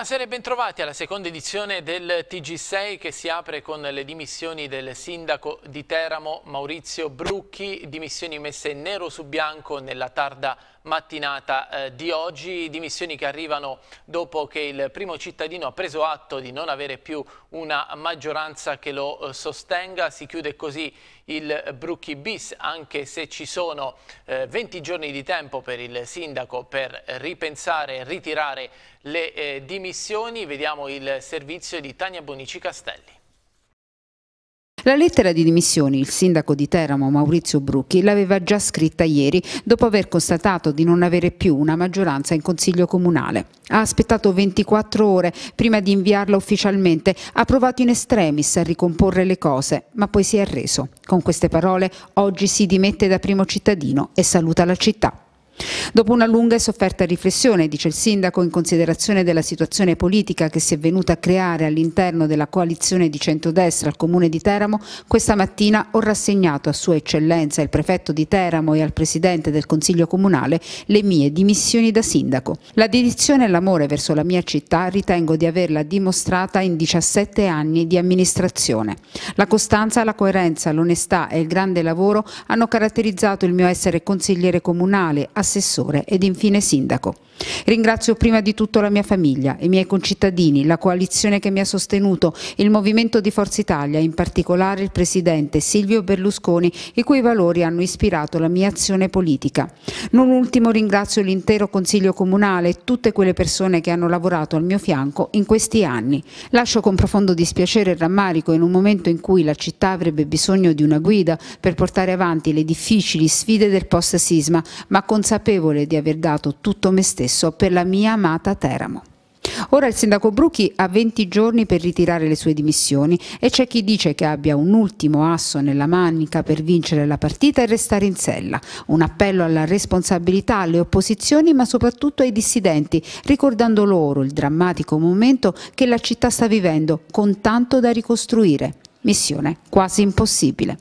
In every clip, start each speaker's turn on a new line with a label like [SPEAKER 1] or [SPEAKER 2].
[SPEAKER 1] Buonasera e bentrovati alla seconda edizione del TG6 che si apre con le dimissioni del sindaco di Teramo Maurizio Brucchi, dimissioni messe nero su bianco nella tarda mattinata eh, di oggi, dimissioni che arrivano dopo che il primo cittadino ha preso atto di non avere più una maggioranza che lo eh, sostenga, si chiude così il Brucchi bis anche se ci sono eh, 20 giorni di tempo per il sindaco per ripensare e ritirare le eh, dimissioni, vediamo il servizio di Tania Bonici Castelli.
[SPEAKER 2] La lettera di dimissioni il sindaco di Teramo Maurizio Brucchi l'aveva già scritta ieri dopo aver constatato di non avere più una maggioranza in consiglio comunale. Ha aspettato 24 ore prima di inviarla ufficialmente, ha provato in estremis a ricomporre le cose, ma poi si è arreso. Con queste parole oggi si dimette da primo cittadino e saluta la città. Dopo una lunga e sofferta riflessione, dice il sindaco, in considerazione della situazione politica che si è venuta a creare all'interno della coalizione di centrodestra al comune di Teramo, questa mattina ho rassegnato a sua eccellenza il prefetto di Teramo e al presidente del consiglio comunale le mie dimissioni da sindaco. La dedizione e l'amore verso la mia città ritengo di averla dimostrata in 17 anni di amministrazione. La costanza, la coerenza, l'onestà e il grande lavoro hanno caratterizzato il mio essere consigliere comunale, assessore assessore ed infine sindaco. Ringrazio prima di tutto la mia famiglia, i miei concittadini, la coalizione che mi ha sostenuto, il Movimento di Forza Italia, in particolare il Presidente Silvio Berlusconi, i cui valori hanno ispirato la mia azione politica. Non ultimo ringrazio l'intero Consiglio Comunale e tutte quelle persone che hanno lavorato al mio fianco in questi anni. Lascio con profondo dispiacere e rammarico in un momento in cui la città avrebbe bisogno di una guida per portare avanti le difficili sfide del post-sisma, ma consapevole di aver dato tutto me stesso stesso per la mia amata Teramo. Ora il sindaco Bruchi ha 20 giorni per ritirare le sue dimissioni e c'è chi dice che abbia un ultimo asso nella manica per vincere la partita e restare in sella. Un appello alla responsabilità alle opposizioni ma soprattutto ai dissidenti, ricordando loro il drammatico momento che la città sta vivendo con tanto da ricostruire. Missione quasi impossibile.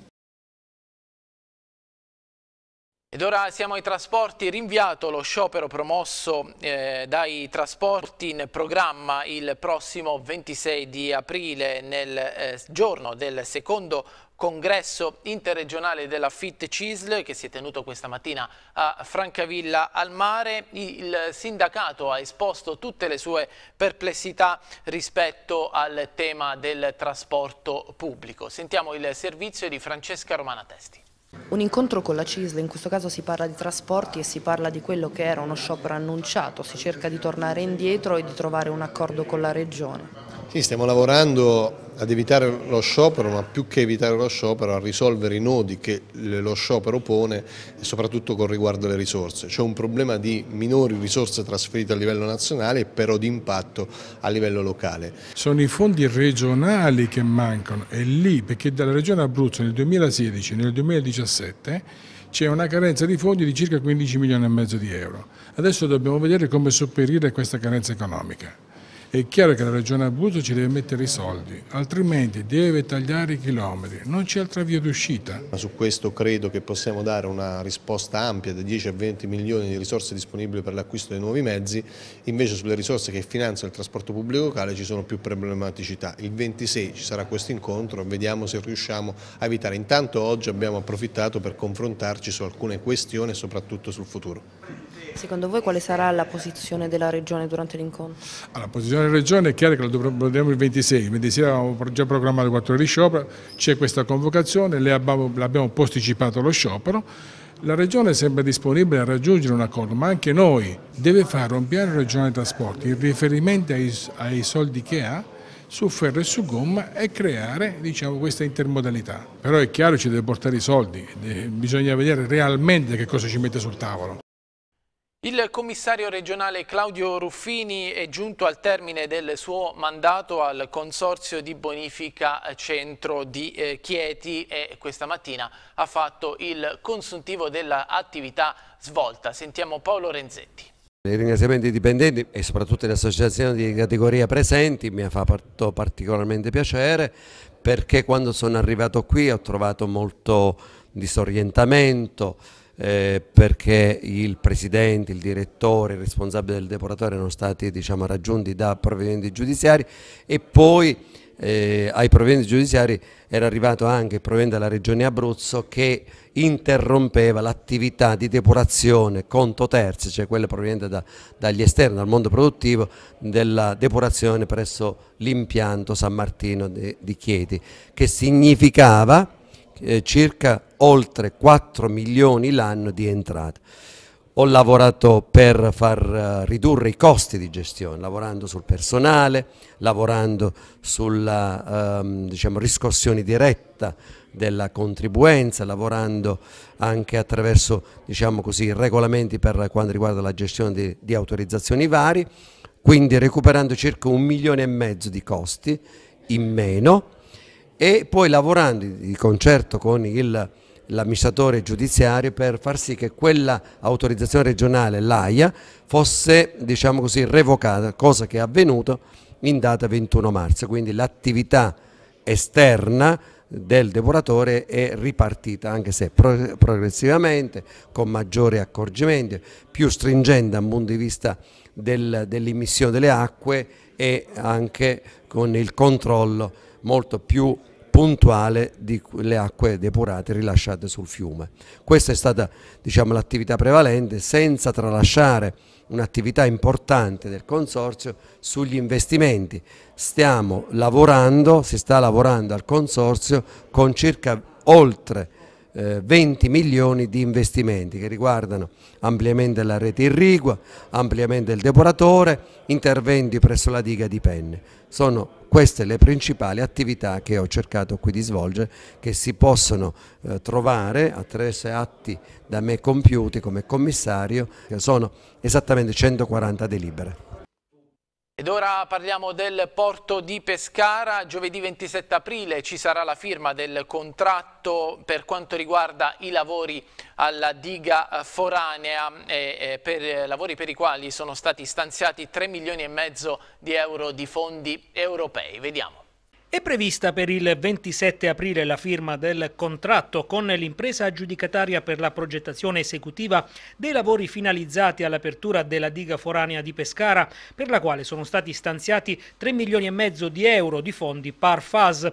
[SPEAKER 1] Ed ora siamo ai trasporti, rinviato lo sciopero promosso eh, dai trasporti in programma il prossimo 26 di aprile nel eh, giorno del secondo congresso interregionale della FIT CISL che si è tenuto questa mattina a Francavilla al mare. Il sindacato ha esposto tutte le sue perplessità rispetto al tema del trasporto pubblico. Sentiamo il servizio di Francesca Romana Testi.
[SPEAKER 3] Un incontro con la CISL, in questo caso si parla di trasporti e si parla di quello che era uno sciopero annunciato, si cerca di tornare indietro e di trovare un accordo con la Regione.
[SPEAKER 4] Sì, stiamo lavorando ad evitare lo sciopero, ma più che evitare lo sciopero, a risolvere i nodi che lo sciopero pone soprattutto con riguardo alle risorse. C'è un problema di minori risorse trasferite a livello nazionale, però di impatto a livello locale. Sono i fondi regionali che mancano, è lì, perché dalla regione Abruzzo nel 2016 e nel 2017 c'è una carenza di fondi di circa 15 milioni e mezzo di euro. Adesso dobbiamo vedere come sopperire questa carenza economica. È chiaro che la Regione Abruzzo ci deve mettere i soldi, altrimenti deve tagliare i chilometri, non c'è altra via d'uscita. Su questo credo che possiamo dare una risposta ampia da 10 a 20 milioni di risorse disponibili per l'acquisto dei nuovi mezzi, invece sulle risorse che finanziano il trasporto pubblico locale ci sono più problematicità. Il 26 ci sarà questo incontro, vediamo se riusciamo a evitare. Intanto oggi abbiamo approfittato per confrontarci su alcune questioni e soprattutto sul futuro.
[SPEAKER 3] Secondo voi quale sarà la posizione della Regione durante l'incontro?
[SPEAKER 4] Allora, la posizione della Regione è chiara che la dovremo il 26, il 26 avevamo già programmato 4 ore di sciopero, c'è questa convocazione, l'abbiamo posticipato lo sciopero, la Regione sembra disponibile a raggiungere un accordo, ma anche noi deve fare un piano regionale trasporti in riferimento ai, ai soldi che ha, su ferro e su gomma e creare diciamo, questa intermodalità. Però è chiaro che ci deve portare i soldi, eh, bisogna vedere realmente che cosa ci mette sul tavolo.
[SPEAKER 1] Il commissario regionale Claudio Ruffini è giunto al termine del suo mandato al Consorzio di Bonifica Centro di eh, Chieti e questa mattina ha fatto il consuntivo dell'attività svolta. Sentiamo Paolo Renzetti.
[SPEAKER 5] I ringraziamenti ai dipendenti e soprattutto alle associazioni di categoria presenti mi ha fatto particolarmente piacere perché quando sono arrivato qui ho trovato molto disorientamento eh, perché il presidente, il direttore, il responsabile del depuratore erano stati diciamo, raggiunti da provvedimenti giudiziari e poi eh, ai provvedimenti giudiziari era arrivato anche il provvedimento della Regione Abruzzo che interrompeva l'attività di depurazione conto terzi, cioè quella proveniente da, dagli esterni, dal mondo produttivo, della depurazione presso l'impianto San Martino di, di Chieti, che significava eh, circa oltre 4 milioni l'anno di entrate. Ho lavorato per far eh, ridurre i costi di gestione, lavorando sul personale, lavorando sulla ehm, diciamo, riscossione diretta della contribuenza, lavorando anche attraverso diciamo così, regolamenti per quanto riguarda la gestione di, di autorizzazioni vari, quindi recuperando circa un milione e mezzo di costi in meno e poi lavorando di concerto con l'amministratore giudiziario per far sì che quella autorizzazione regionale, l'AIA, fosse diciamo così, revocata, cosa che è avvenuta in data 21 marzo, quindi l'attività esterna del depuratore è ripartita anche se progressivamente con maggiori accorgimenti, più stringente dal punto di vista del, dell'immissione delle acque e anche con il controllo molto più puntuale delle acque depurate rilasciate sul fiume. Questa è stata diciamo, l'attività prevalente senza tralasciare un'attività importante del Consorzio sugli investimenti. Stiamo lavorando, si sta lavorando al Consorzio con circa oltre 20 eh, milioni di investimenti che riguardano ampliamento della rete irrigua, ampliamento del depuratore, interventi presso la diga di Penne. Sono queste le principali attività che ho cercato qui di svolgere che si possono eh, trovare attraverso atti da me compiuti come commissario che sono esattamente 140 delibere.
[SPEAKER 1] Ed ora parliamo del porto di Pescara. Giovedì 27 aprile ci sarà la firma del contratto per quanto riguarda i lavori alla diga foranea, eh, eh per eh, lavori per i quali sono stati stanziati 3 milioni e mezzo di euro di fondi europei. Vediamo.
[SPEAKER 6] È prevista per il 27 aprile la firma del contratto con l'impresa aggiudicataria per la progettazione esecutiva dei lavori finalizzati all'apertura della diga foranea di Pescara, per la quale sono stati stanziati 3 milioni e mezzo di euro di fondi par FAS.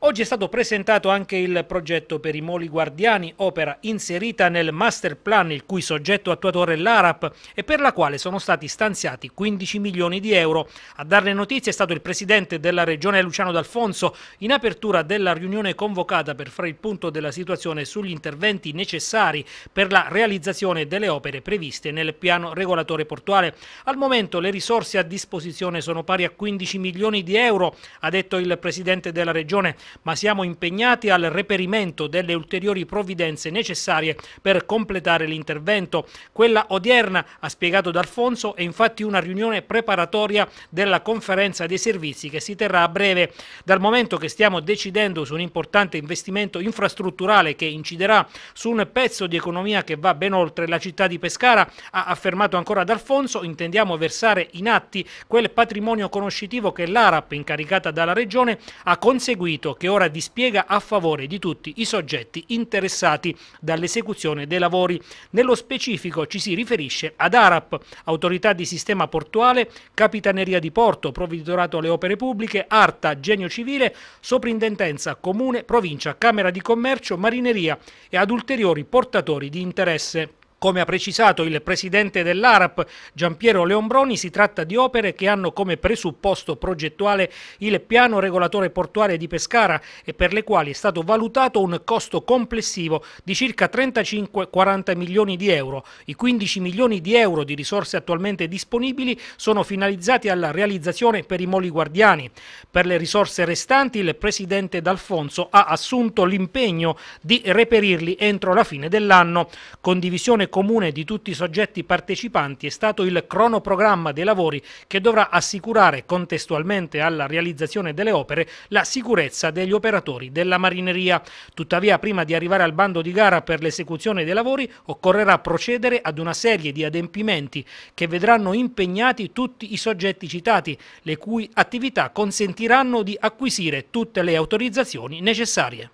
[SPEAKER 6] Oggi è stato presentato anche il progetto per i Moli Guardiani, opera inserita nel master plan il cui soggetto attuatore è l'ARAP e per la quale sono stati stanziati 15 milioni di euro. A darle notizie è stato il presidente della regione Luciano D'Alfonso in apertura della riunione convocata per fare il punto della situazione sugli interventi necessari per la realizzazione delle opere previste nel piano regolatore portuale. Al momento le risorse a disposizione sono pari a 15 milioni di euro, ha detto il presidente della regione ma siamo impegnati al reperimento delle ulteriori provvidenze necessarie per completare l'intervento. Quella odierna, ha spiegato D'Alfonso, è infatti una riunione preparatoria della conferenza dei servizi che si terrà a breve. Dal momento che stiamo decidendo su un importante investimento infrastrutturale che inciderà su un pezzo di economia che va ben oltre la città di Pescara, ha affermato ancora D'Alfonso, intendiamo versare in atti quel patrimonio conoscitivo che l'ARAP, incaricata dalla Regione, ha conseguito che ora dispiega a favore di tutti i soggetti interessati dall'esecuzione dei lavori. Nello specifico ci si riferisce ad ARAP, Autorità di Sistema Portuale, Capitaneria di Porto, Provveditorato alle Opere Pubbliche, Arta, Genio Civile, Soprintendenza, Comune, Provincia, Camera di Commercio, Marineria e ad ulteriori portatori di interesse. Come ha precisato il presidente dell'ARAP Giampiero Leombroni, si tratta di opere che hanno come presupposto progettuale il piano regolatore portuale di Pescara e per le quali è stato valutato un costo complessivo di circa 35-40 milioni di euro. I 15 milioni di euro di risorse attualmente disponibili sono finalizzati alla realizzazione per i moli guardiani. Per le risorse restanti il presidente D'Alfonso ha assunto l'impegno di reperirli entro la fine dell'anno. Condivisione comune di tutti i soggetti partecipanti è stato il cronoprogramma dei lavori che dovrà assicurare contestualmente alla realizzazione delle opere la sicurezza degli operatori della marineria. Tuttavia prima di arrivare al bando di gara per l'esecuzione dei lavori occorrerà procedere ad una serie di adempimenti che vedranno impegnati tutti i soggetti citati, le cui attività consentiranno di acquisire tutte le autorizzazioni necessarie.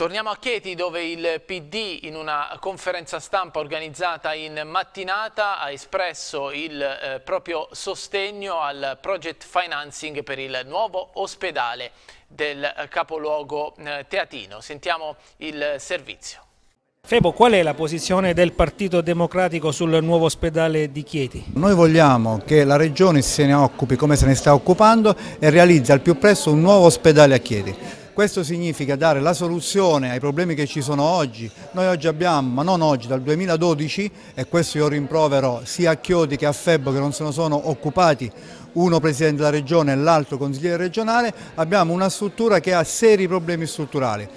[SPEAKER 1] Torniamo a Chieti dove il PD in una conferenza stampa organizzata in mattinata ha espresso il eh, proprio sostegno al project financing per il nuovo ospedale del eh, capoluogo eh, teatino. Sentiamo il servizio.
[SPEAKER 6] Febo, qual è la posizione del Partito Democratico sul nuovo ospedale di Chieti?
[SPEAKER 7] Noi vogliamo che la Regione se ne occupi come se ne sta occupando e realizzi al più presto un nuovo ospedale a Chieti.
[SPEAKER 6] Questo significa
[SPEAKER 7] dare la soluzione ai problemi che ci sono oggi. Noi oggi abbiamo, ma non oggi, dal 2012, e questo io rimprovero sia a Chiodi che a Febbo che non se ne sono occupati, uno Presidente della Regione e l'altro Consigliere regionale, abbiamo una struttura che ha seri problemi strutturali.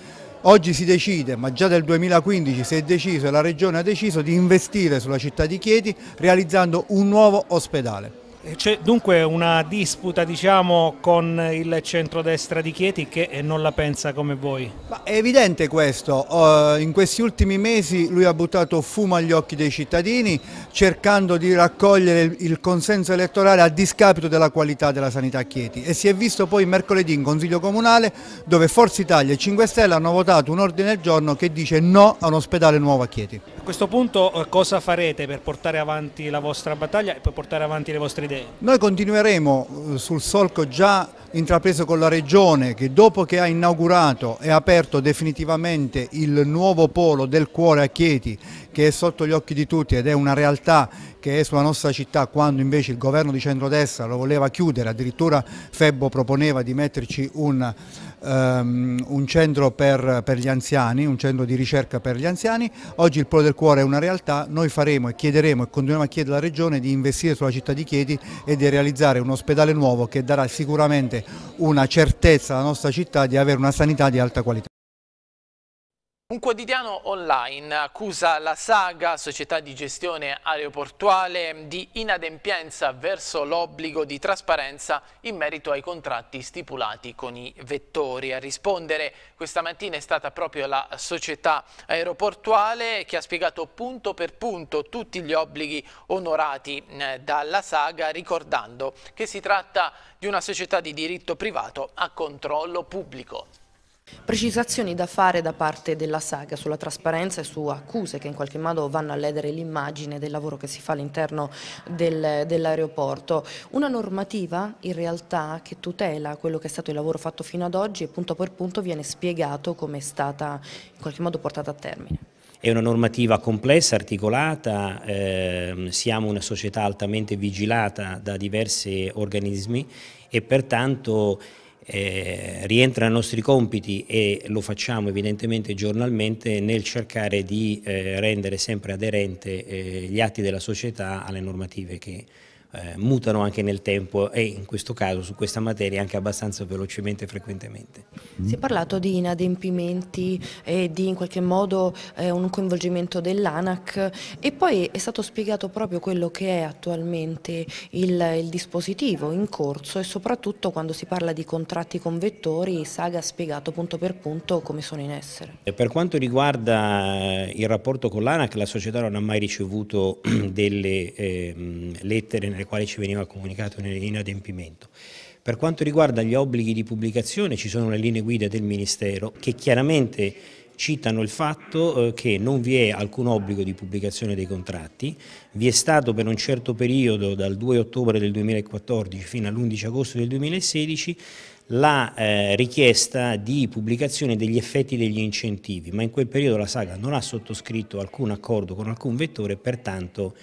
[SPEAKER 7] Oggi si decide, ma già nel 2015 si è deciso e la Regione ha deciso di investire sulla città di Chieti realizzando un nuovo ospedale.
[SPEAKER 6] C'è dunque una disputa diciamo, con il centrodestra di Chieti che non la pensa come voi?
[SPEAKER 7] Ma è evidente questo, eh, in questi ultimi mesi lui ha buttato fumo agli occhi dei cittadini cercando di raccogliere il consenso elettorale a discapito della qualità della sanità a Chieti e si è visto poi mercoledì in Consiglio Comunale dove Forza Italia e 5 Stelle hanno votato un ordine del giorno che dice no a un ospedale nuovo a Chieti.
[SPEAKER 6] A questo punto eh, cosa farete per portare avanti la vostra battaglia e per portare avanti le vostre idee? succede?
[SPEAKER 7] Noi continueremo eh, sul solco già intrapreso con la Regione che dopo che ha inaugurato e aperto definitivamente il nuovo polo del cuore a Chieti che è sotto gli occhi di tutti ed è una realtà che è sulla nostra città quando invece il governo di centrodestra lo voleva chiudere, addirittura Febbo proponeva di metterci un, um, un centro per, per, gli anziani, un centro di ricerca per gli anziani, oggi il Polo del Cuore è una realtà, noi faremo e chiederemo e continuiamo a chiedere alla Regione di investire sulla città di Chieti e di realizzare un ospedale nuovo che darà sicuramente una certezza alla nostra città di avere una sanità di alta qualità.
[SPEAKER 1] Un quotidiano online accusa la Saga, società di gestione aeroportuale, di inadempienza verso l'obbligo di trasparenza in merito ai contratti stipulati con i vettori. A rispondere questa mattina è stata proprio la società aeroportuale che ha spiegato punto per punto tutti gli obblighi onorati eh, dalla Saga, ricordando che si tratta di una società di diritto privato a controllo pubblico.
[SPEAKER 3] Precisazioni da fare da parte della saga sulla trasparenza e su accuse che in qualche modo vanno a ledere l'immagine del lavoro che si fa all'interno del, dell'aeroporto. Una normativa in realtà che tutela quello che è stato il lavoro fatto fino ad oggi e punto per punto viene spiegato come è stata in qualche modo portata a termine.
[SPEAKER 8] È una normativa complessa, articolata, eh, siamo una società altamente vigilata da diversi organismi e pertanto eh, rientra nei nostri compiti e lo facciamo evidentemente giornalmente nel cercare di eh, rendere sempre aderente eh, gli atti della società alle normative che eh, mutano anche nel tempo e in questo caso su questa materia anche abbastanza velocemente e frequentemente.
[SPEAKER 3] Si è parlato di inadempimenti e di in qualche modo eh, un coinvolgimento dell'ANAC e poi è stato spiegato proprio quello che è attualmente il, il dispositivo in corso e soprattutto quando si parla di contratti con vettori Saga ha spiegato punto per punto come sono in essere.
[SPEAKER 8] E eh, per quanto riguarda eh, il rapporto con l'ANAC la società non ha mai ricevuto delle eh, lettere le quali ci veniva comunicato in adempimento. Per quanto riguarda gli obblighi di pubblicazione ci sono le linee guida del Ministero che chiaramente citano il fatto eh, che non vi è alcun obbligo di pubblicazione dei contratti, vi è stato per un certo periodo dal 2 ottobre del 2014 fino all'11 agosto del 2016 la eh, richiesta di pubblicazione degli effetti degli incentivi, ma in quel periodo la Saga non ha sottoscritto alcun accordo con alcun vettore, pertanto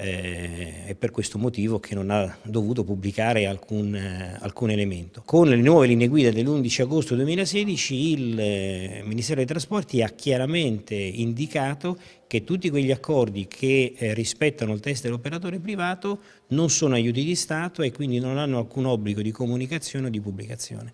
[SPEAKER 8] eh, è per questo motivo che non ha dovuto pubblicare alcun, eh, alcun elemento. Con le nuove linee guida dell'11 agosto 2016 il eh, Ministero dei Trasporti ha chiaramente indicato che tutti quegli accordi che eh, rispettano il test dell'operatore privato non sono aiuti di Stato e quindi non hanno alcun obbligo di comunicazione o di pubblicazione.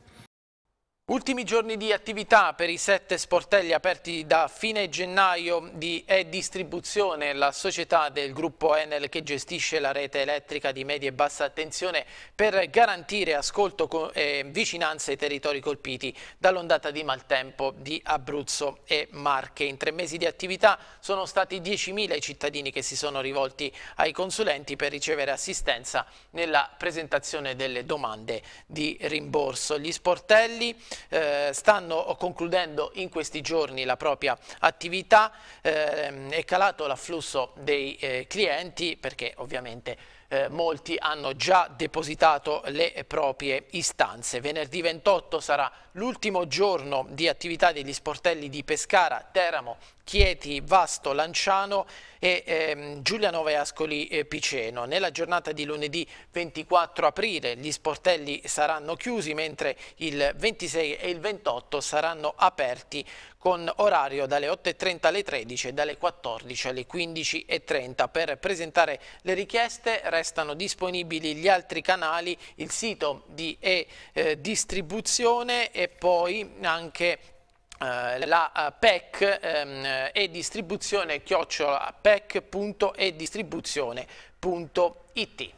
[SPEAKER 1] Ultimi giorni di attività per i sette sportelli aperti da fine gennaio di E-Distribuzione, la società del gruppo Enel che gestisce la rete elettrica di media e bassa attenzione per garantire ascolto e vicinanza ai territori colpiti dall'ondata di maltempo di Abruzzo e Marche. In tre mesi di attività sono stati 10.000 i cittadini che si sono rivolti ai consulenti per ricevere assistenza nella presentazione delle domande di rimborso. Gli sportelli eh, stanno concludendo in questi giorni la propria attività, eh, è calato l'afflusso dei eh, clienti perché ovviamente eh, molti hanno già depositato le proprie istanze. Venerdì 28 sarà l'ultimo giorno di attività degli sportelli di Pescara, Teramo, Chieti, Vasto, Lanciano e ehm, Giulianova e Ascoli eh, Piceno. Nella giornata di lunedì 24 aprile gli sportelli saranno chiusi mentre il 26 e il 28 saranno aperti con orario dalle 8.30 alle 13 e dalle 14 alle 15.30. Per presentare le richieste restano disponibili gli altri canali, il sito di e-distribuzione eh, e poi anche eh, la eh, PEC ehm, e distribuzione chiocciola pec.edistribuzione.it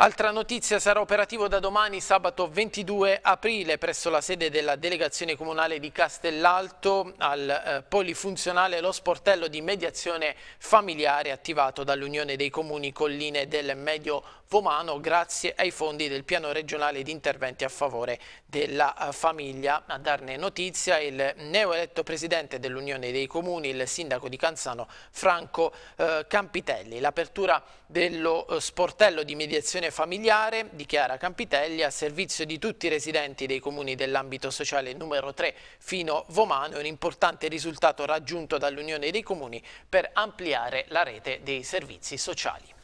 [SPEAKER 1] Altra notizia sarà operativo da domani sabato 22 aprile presso la sede della delegazione comunale di Castellalto al eh, polifunzionale lo sportello di mediazione familiare attivato dall'Unione dei Comuni Colline del Medio Vomano grazie ai fondi del piano regionale di interventi a favore della eh, famiglia. A darne notizia il neoeletto presidente dell'Unione dei Comuni, il sindaco di Canzano Franco eh, Campitelli. L'apertura dello eh, sportello di mediazione Protezione familiare di Chiara Campitelli a servizio di tutti i residenti dei comuni dell'ambito sociale numero 3 fino Vomano un importante risultato raggiunto dall'Unione dei Comuni per ampliare la rete dei servizi sociali.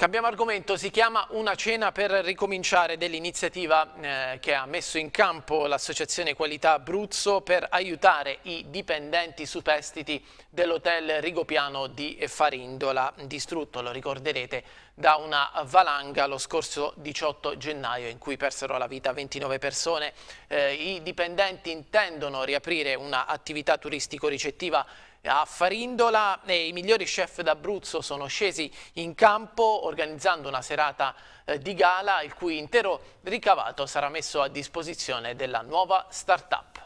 [SPEAKER 1] Cambiamo argomento, si chiama Una cena per ricominciare dell'iniziativa eh, che ha messo in campo l'associazione Qualità Abruzzo per aiutare i dipendenti superstiti dell'hotel Rigopiano di Farindola, distrutto, lo ricorderete, da una valanga lo scorso 18 gennaio in cui persero la vita 29 persone. Eh, I dipendenti intendono riaprire un'attività turistico-ricettiva a Farindola e eh, i migliori chef d'Abruzzo sono scesi in campo organizzando una serata eh, di gala il cui intero ricavato sarà messo a disposizione della nuova start-up.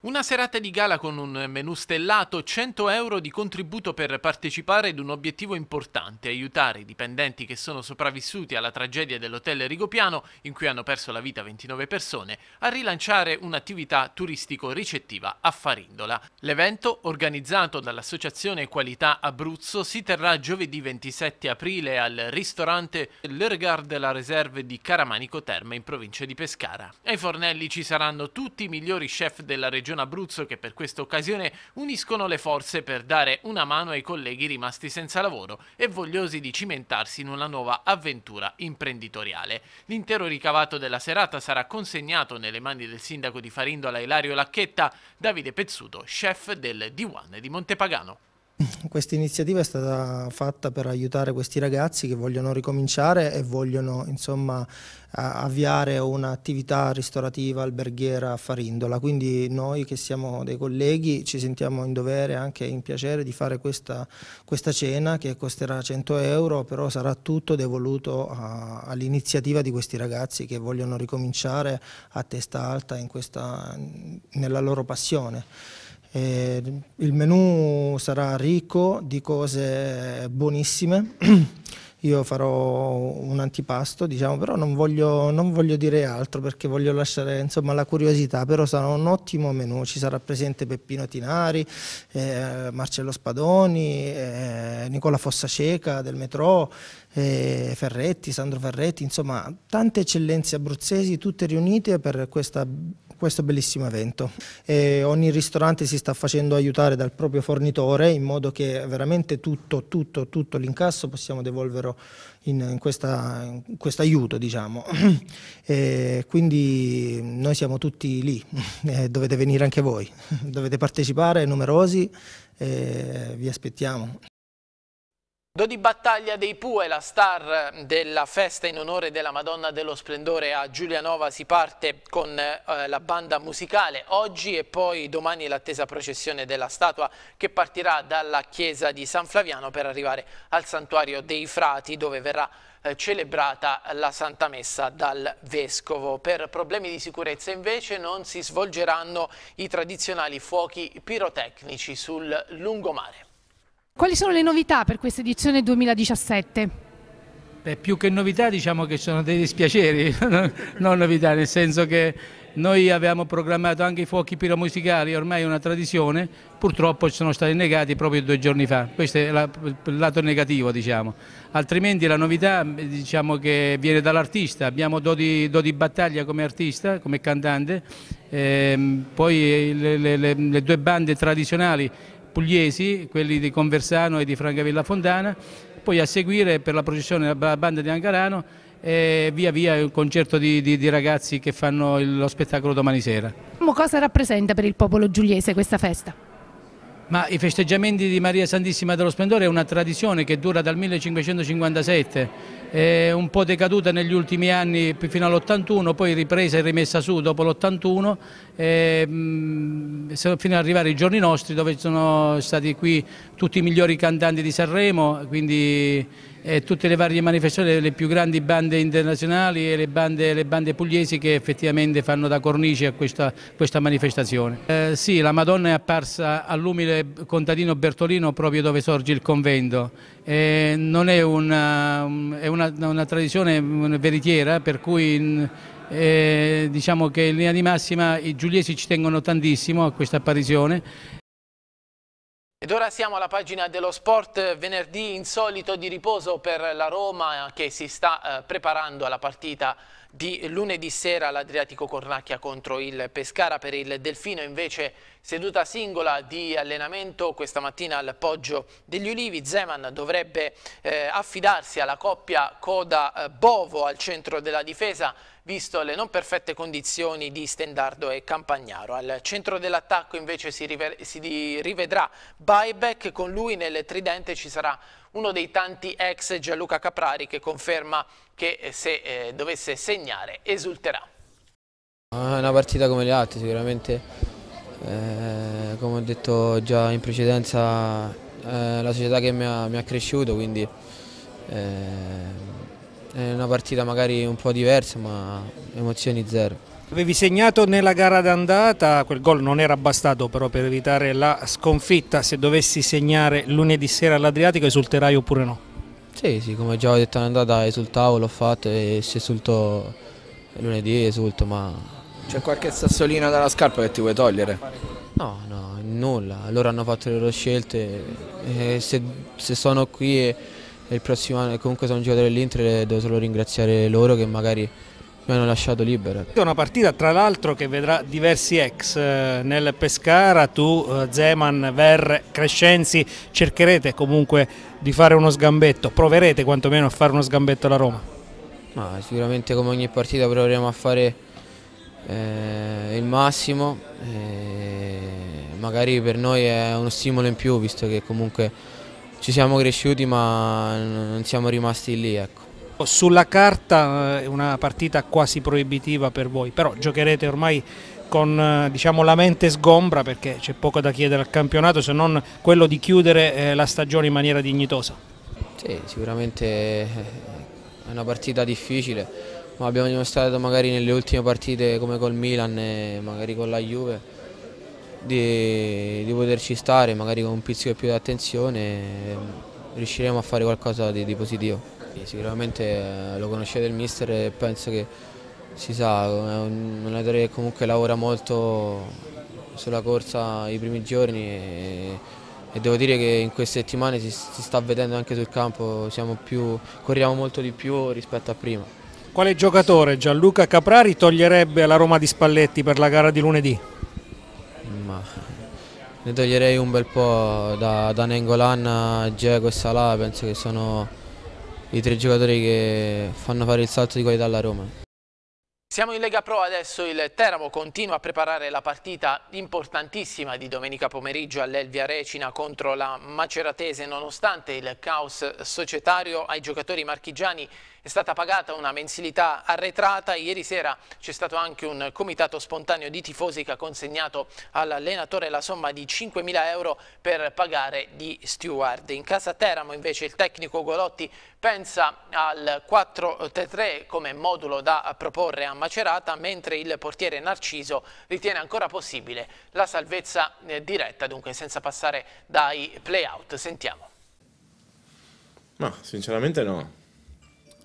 [SPEAKER 1] Una serata di gala con un menù stellato, 100 euro di contributo per partecipare ad un obiettivo importante, aiutare i dipendenti che sono sopravvissuti alla tragedia dell'hotel Rigopiano, in cui hanno perso la vita 29 persone, a rilanciare un'attività turistico-ricettiva a Farindola. L'evento, organizzato dall'Associazione Qualità Abruzzo, si terrà giovedì 27 aprile al ristorante Le Regard della Reserve di Caramanico Terme in provincia di Pescara. Ai fornelli ci saranno tutti i migliori chef della regione Regione Abruzzo che per questa occasione uniscono le forze per dare una mano ai colleghi rimasti senza lavoro e vogliosi di cimentarsi in una nuova avventura imprenditoriale. L'intero ricavato della serata sarà consegnato nelle mani del sindaco di Farindola Ilario Lacchetta, Davide Pezzuto, chef del D1 di
[SPEAKER 9] Montepagano.
[SPEAKER 10] Questa iniziativa è stata fatta per aiutare questi ragazzi che vogliono ricominciare e vogliono insomma, avviare un'attività ristorativa alberghiera a Farindola, quindi noi che siamo dei colleghi ci sentiamo in dovere e anche in piacere di fare questa, questa, cena che costerà 100 euro, però sarà tutto devoluto all'iniziativa di questi ragazzi che vogliono ricominciare a testa alta questa, nella loro passione. Eh, il menù sarà ricco di cose buonissime. Io farò un antipasto, diciamo, però non voglio, non voglio, dire altro perché voglio lasciare insomma, la curiosità, però sarà un ottimo menù, ci sarà presente Peppino Tinari, eh, Marcello Spadoni, eh, Nicola Fossaceca del Metro, eh, Ferretti, Sandro Ferretti, insomma tante eccellenze abruzzesi tutte riunite per questa questo bellissimo evento. E ogni ristorante si sta facendo aiutare dal proprio fornitore in modo che veramente tutto, tutto, tutto l'incasso possiamo devolverlo in, in, in questo aiuto. Diciamo. quindi noi siamo tutti lì, e dovete venire anche voi, dovete partecipare, numerosi, vi aspettiamo.
[SPEAKER 1] Do di Battaglia dei Pue, la star della festa in onore della Madonna dello Splendore a Giulianova, si parte con eh, la banda musicale oggi e poi domani l'attesa processione della statua che partirà dalla chiesa di San Flaviano per arrivare al santuario dei Frati dove verrà eh, celebrata la Santa Messa dal Vescovo. Per problemi di sicurezza invece non si svolgeranno i tradizionali fuochi pirotecnici sul
[SPEAKER 3] lungomare. Quali sono le novità per questa edizione 2017?
[SPEAKER 11] Beh, più che novità diciamo che sono dei dispiaceri, non novità, nel senso che noi avevamo programmato anche i fuochi piromusicali, ormai è una tradizione, purtroppo ci sono stati negati proprio due giorni fa, questo è la, il lato negativo diciamo, altrimenti la novità diciamo che viene dall'artista, abbiamo Dodi, Dodi Battaglia come artista, come cantante, ehm, poi le, le, le, le due bande tradizionali pugliesi, quelli di Conversano e di Francavilla Fontana, poi a seguire per la processione la banda di Angarano e via via il concerto di, di, di ragazzi che fanno lo spettacolo domani sera.
[SPEAKER 3] Cosa rappresenta per il popolo giuliese questa festa?
[SPEAKER 11] Ma i festeggiamenti di Maria Santissima dello Splendore è una tradizione che dura dal 1557, è un po' decaduta negli ultimi anni fino all'81, poi ripresa e rimessa su dopo l'81, mm, fino ad arrivare ai giorni nostri dove sono stati qui tutti i migliori cantanti di Sanremo, quindi eh, tutte le varie manifestazioni, le più grandi bande internazionali e le bande, le bande pugliesi che effettivamente fanno da cornice a questa, questa manifestazione. Eh, sì, la Madonna è apparsa all'umile contadino Bertolino proprio dove sorge il convento. Eh, non è, una, è una, una, tradizione veritiera per cui... Eh, diciamo che in linea di massima i giuliesi ci tengono tantissimo a questa apparizione
[SPEAKER 1] ed ora siamo alla pagina dello sport, venerdì insolito di riposo per la Roma che si sta eh, preparando alla partita di lunedì sera l'Adriatico Cornacchia contro il Pescara per il Delfino invece seduta singola di allenamento questa mattina al Poggio degli Ulivi Zeman dovrebbe eh, affidarsi alla coppia Coda-Bovo eh, al centro della difesa visto le non perfette condizioni di Stendardo e Campagnaro. Al centro dell'attacco invece si, rivedrà Buyback, con lui nel tridente ci sarà uno dei tanti ex Gianluca Caprari che conferma che eh, se eh, dovesse segnare esulterà.
[SPEAKER 12] È una partita come le altre sicuramente, eh, come ho detto già in precedenza eh, la società che mi ha, mi ha cresciuto quindi eh, è una partita magari un po' diversa ma emozioni zero. Avevi segnato
[SPEAKER 6] nella gara d'andata, quel gol non era bastato però per evitare la sconfitta, se dovessi
[SPEAKER 12] segnare lunedì sera all'Adriatico esulterai oppure no? Sì, sì, come già ho detto all'andata esultavo, l'ho fatto e se esulto lunedì esulto, ma... C'è qualche sassolino dalla scarpa che ti vuoi togliere? No, no, nulla, loro hanno fatto le loro scelte e se, se sono qui e, e il prossimo anno comunque sono un giocatore dell'Inter devo solo ringraziare loro che magari mi hanno lasciato libero.
[SPEAKER 6] È una partita tra l'altro che vedrà diversi ex eh, nel Pescara, tu eh, Zeman, Ver, Crescenzi, cercherete comunque di fare uno sgambetto, proverete quantomeno a fare uno sgambetto
[SPEAKER 12] alla Roma? Ma sicuramente come ogni partita proveremo a fare eh, il massimo, eh, magari per noi è uno stimolo in più visto che comunque ci siamo cresciuti ma non siamo rimasti lì. Ecco.
[SPEAKER 6] Sulla carta eh, è una partita quasi proibitiva per voi, però giocherete ormai con eh, diciamo, la mente sgombra perché c'è poco da chiedere al campionato se non quello
[SPEAKER 12] di chiudere eh, la stagione in maniera dignitosa. Sì, sicuramente è una partita difficile, ma abbiamo dimostrato magari nelle ultime partite come col Milan e magari con la Juve di, di poterci stare, magari con un pizzico più di attenzione ehm, riusciremo a fare qualcosa di, di positivo. Sicuramente eh, lo conoscete il mister e penso che si sa, è un allenatore che comunque lavora molto sulla corsa i primi giorni e, e devo dire che in queste settimane si, si sta vedendo anche sul campo, più, corriamo molto di più rispetto a prima.
[SPEAKER 6] Quale giocatore Gianluca Caprari toglierebbe la Roma di Spalletti per la gara di lunedì?
[SPEAKER 12] Ma, ne toglierei un bel po' da, da Nengolan, Diego e Salah, penso che sono i tre giocatori che fanno fare il salto di qualità alla Roma.
[SPEAKER 1] Siamo in Lega Pro adesso, il Teramo continua a preparare la partita importantissima di domenica pomeriggio all'Elvia Recina contro la Maceratese nonostante il caos societario ai giocatori marchigiani è stata pagata una mensilità arretrata, ieri sera c'è stato anche un comitato spontaneo di tifosi che ha consegnato all'allenatore la somma di 5.000 euro per pagare gli steward. In casa Teramo invece il tecnico Golotti pensa al 4-3 come modulo da proporre a Macerata, mentre il portiere Narciso ritiene ancora possibile la salvezza eh, diretta, dunque senza passare dai playout. Sentiamo.
[SPEAKER 9] Ma no, sinceramente no,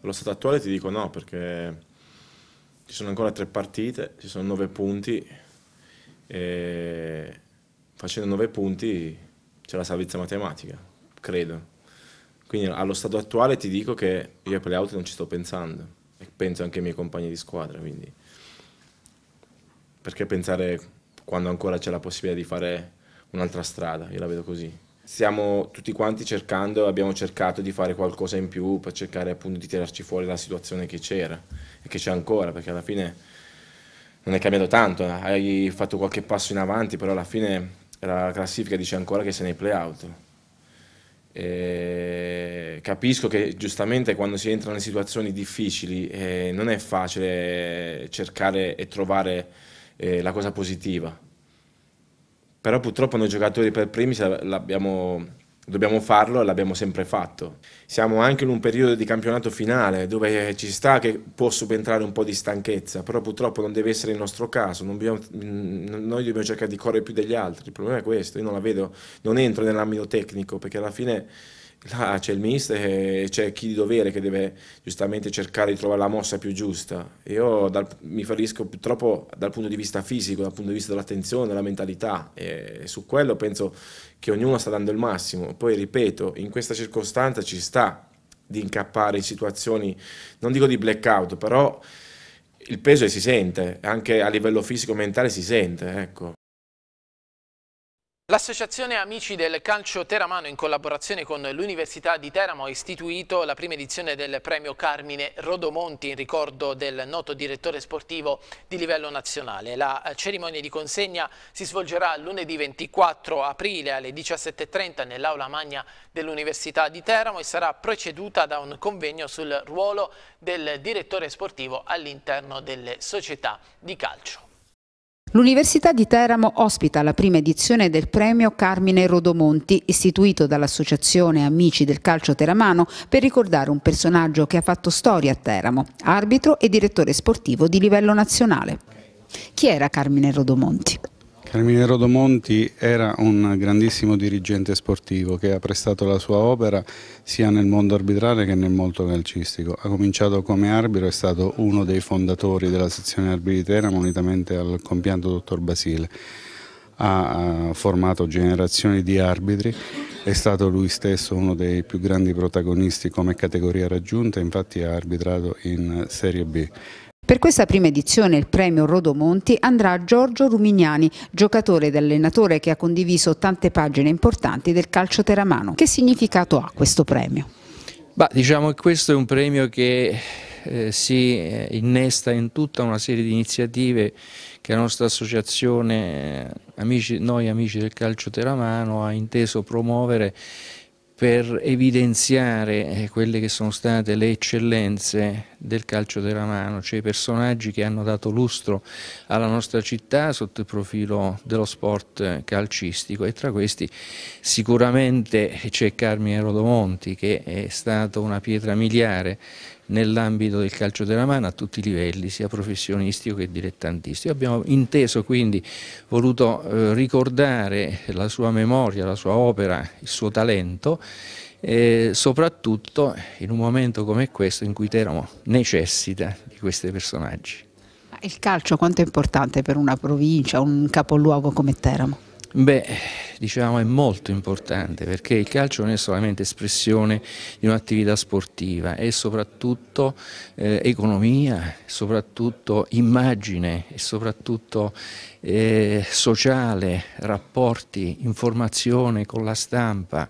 [SPEAKER 9] allo stato attuale ti dico no, perché ci sono ancora tre partite, ci sono nove punti e facendo nove punti c'è la salvezza matematica, credo. Quindi allo stato attuale ti dico che io per le auto non ci sto pensando e penso anche ai miei compagni di squadra, quindi perché pensare quando ancora c'è la possibilità di fare un'altra strada, io la vedo così stiamo tutti quanti cercando, abbiamo cercato di fare qualcosa in più per cercare appunto di tirarci fuori la situazione che c'era e che c'è ancora, perché alla fine non è cambiato tanto, eh. hai fatto qualche passo in avanti, però alla fine la classifica dice ancora che sei nei play-out. E capisco che giustamente quando si entra in situazioni difficili eh, non è facile cercare e trovare eh, la cosa positiva però purtroppo noi giocatori per primi dobbiamo farlo e l'abbiamo sempre fatto. Siamo anche in un periodo di campionato finale dove ci sta che può subentrare un po' di stanchezza, però purtroppo non deve essere il nostro caso, dobbiamo, mm, noi dobbiamo cercare di correre più degli altri, il problema è questo, io non la vedo, non entro nell'ambito tecnico perché alla fine là ah, c'è il mister e eh, c'è chi di dovere che deve giustamente cercare di trovare la mossa più giusta. Io dal, mi ferisco purtroppo dal punto di vista fisico, dal punto di vista dell'attenzione, della mentalità e su quello penso che ognuno sta dando il massimo. Poi ripeto, in questa circostanza ci sta di incappare in situazioni, non dico di blackout, però il peso si sente, anche a livello fisico e mentale si sente. Ecco.
[SPEAKER 1] L'associazione Amici del Calcio Teramano in collaborazione con l'Università di Teramo ha istituito la prima edizione del premio Carmine Rodomonti in ricordo del noto direttore sportivo di livello nazionale. La cerimonia di consegna si svolgerà lunedì 24 aprile alle 17.30 nell'aula magna dell'Università di Teramo e sarà preceduta da un convegno sul ruolo del direttore sportivo all'interno delle società di calcio.
[SPEAKER 2] L'Università di Teramo ospita la prima edizione del premio Carmine Rodomonti, istituito dall'Associazione Amici del Calcio Teramano per ricordare un personaggio che ha fatto storia a Teramo, arbitro e direttore sportivo di livello nazionale. Chi era Carmine Rodomonti?
[SPEAKER 4] Carmine Rodomonti era un grandissimo dirigente sportivo che ha prestato la sua opera sia nel mondo arbitrale che nel mondo calcistico. Ha cominciato come arbitro, è stato uno dei fondatori della sezione arbitritera unitamente al compianto dottor Basile. Ha formato generazioni di arbitri, è stato lui stesso uno dei più grandi protagonisti come categoria raggiunta, infatti ha arbitrato in Serie B.
[SPEAKER 2] Per questa prima edizione il premio Rodomonti andrà a Giorgio Rumignani, giocatore ed allenatore che ha condiviso tante pagine importanti del calcio teramano. Che significato ha questo premio?
[SPEAKER 13] Bah, diciamo che questo è un premio che eh, si eh, innesta in tutta una serie di iniziative che la nostra associazione, eh, amici, noi amici del calcio teramano, ha inteso promuovere per evidenziare eh, quelle che sono state le eccellenze del calcio della mano, cioè i personaggi che hanno dato lustro alla nostra città sotto il profilo dello sport calcistico e tra questi sicuramente c'è Carmine Rodomonti che è stato una pietra miliare nell'ambito del calcio della mano a tutti i livelli, sia professionistico che dilettantistico. Abbiamo inteso quindi, voluto eh, ricordare la sua memoria, la sua opera, il suo talento, eh, soprattutto in un momento come questo in cui Teramo necessita di questi personaggi.
[SPEAKER 2] Il calcio quanto è importante per una provincia, un capoluogo come Teramo?
[SPEAKER 13] Beh, diciamo è molto importante perché il calcio non è solamente espressione di un'attività sportiva, è soprattutto eh, economia, soprattutto immagine, è soprattutto eh, sociale, rapporti, informazione con la stampa,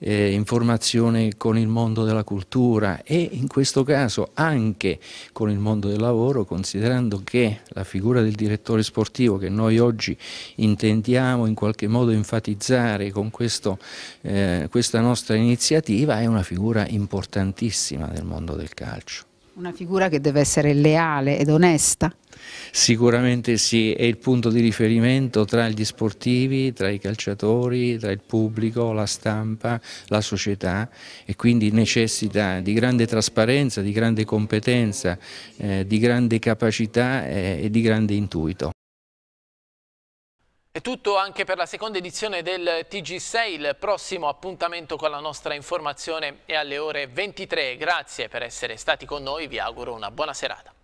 [SPEAKER 13] eh, informazione con il mondo della cultura e in questo caso anche con il mondo del lavoro, considerando che la figura del direttore sportivo che noi oggi intendiamo in qualche modo enfatizzare con questo, eh, questa nostra iniziativa è una figura importantissima del mondo del calcio.
[SPEAKER 2] Una figura che deve essere leale ed onesta?
[SPEAKER 13] Sicuramente sì, è il punto di riferimento tra gli sportivi, tra i calciatori, tra il pubblico, la stampa, la società e quindi necessita di grande trasparenza, di grande competenza, eh, di grande capacità eh, e di grande intuito
[SPEAKER 1] tutto anche per la seconda edizione del TG6, il prossimo appuntamento con la nostra informazione è alle ore 23. Grazie per essere stati con noi, vi auguro una buona serata.